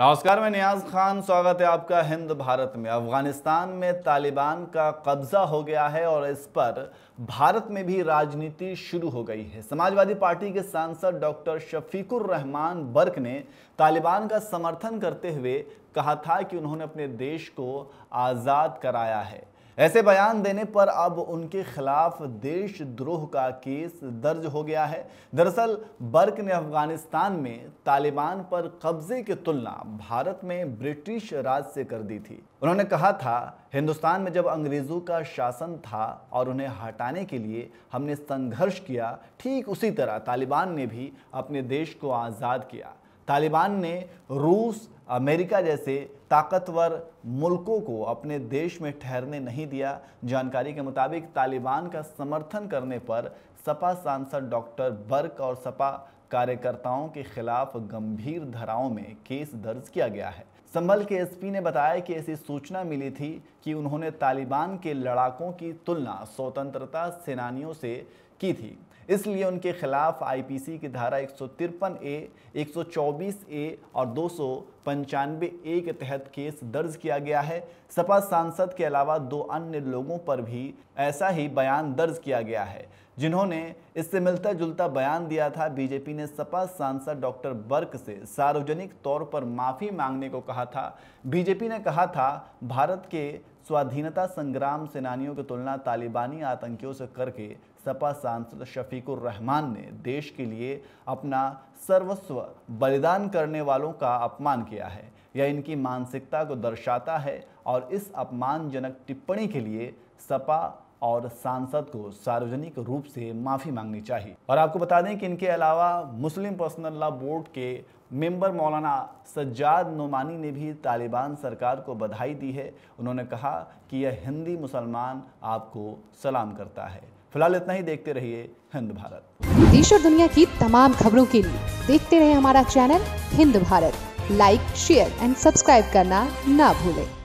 नमस्कार मैं नियाज खान स्वागत है आपका हिंद भारत में अफगानिस्तान में तालिबान का कब्जा हो गया है और इस पर भारत में भी राजनीति शुरू हो गई है समाजवादी पार्टी के सांसद डॉक्टर शफीकुर रहमान बर्क ने तालिबान का समर्थन करते हुए कहा था कि उन्होंने अपने देश को आज़ाद कराया है ऐसे बयान देने पर अब उनके खिलाफ देशद्रोह का केस दर्ज हो गया है दरअसल बर्क ने अफगानिस्तान में तालिबान पर कब्जे की तुलना भारत में ब्रिटिश राज से कर दी थी उन्होंने कहा था हिंदुस्तान में जब अंग्रेज़ों का शासन था और उन्हें हटाने के लिए हमने संघर्ष किया ठीक उसी तरह तालिबान ने भी अपने देश को आज़ाद किया तालिबान ने रूस अमेरिका जैसे ताकतवर मुल्कों को अपने देश में ठहरने नहीं दिया जानकारी के मुताबिक तालिबान का समर्थन करने पर सपा सांसद डॉक्टर बर्क और सपा कार्यकर्ताओं के खिलाफ गंभीर धाराओं में केस दर्ज किया गया है संभल के एसपी ने बताया कि ऐसी सूचना मिली थी कि उन्होंने तालिबान के लड़ाकों की तुलना स्वतंत्रता सेनानियों से की थी इसलिए उनके खिलाफ आईपीसी की धारा एक ए 124 ए और दो ए के तहत केस दर्ज किया गया है सपा सांसद के अलावा दो अन्य लोगों पर भी ऐसा ही बयान दर्ज किया गया है जिन्होंने इससे मिलता जुलता बयान दिया था बीजेपी ने सपा सांसद डॉक्टर बर्क से सार्वजनिक तौर पर माफ़ी मांगने को कहा कहा था बीजेपी ने कहा था भारत के स्वाधीनता संग्राम सेनानियों की तुलना तालिबानी आतंकियों से करके सपा सांसद शफीकुर रहमान ने देश के लिए अपना सर्वस्व बलिदान करने वालों का अपमान किया है यह इनकी मानसिकता को दर्शाता है और इस अपमानजनक टिप्पणी के लिए सपा और सांसद को सार्वजनिक रूप से माफ़ी मांगनी चाहिए और आपको बता दें कि इनके अलावा मुस्लिम पर्सनल लॉ बोर्ड के मेंबर मौलाना सज्जाद नोमानी ने भी तालिबान सरकार को बधाई दी है उन्होंने कहा कि यह हिंदी मुसलमान आपको सलाम करता है फिलहाल इतना ही देखते रहिए हिंद भारत देश और दुनिया की तमाम खबरों के लिए देखते रहे हमारा channel Hind Bharat like share and subscribe करना ना भूलें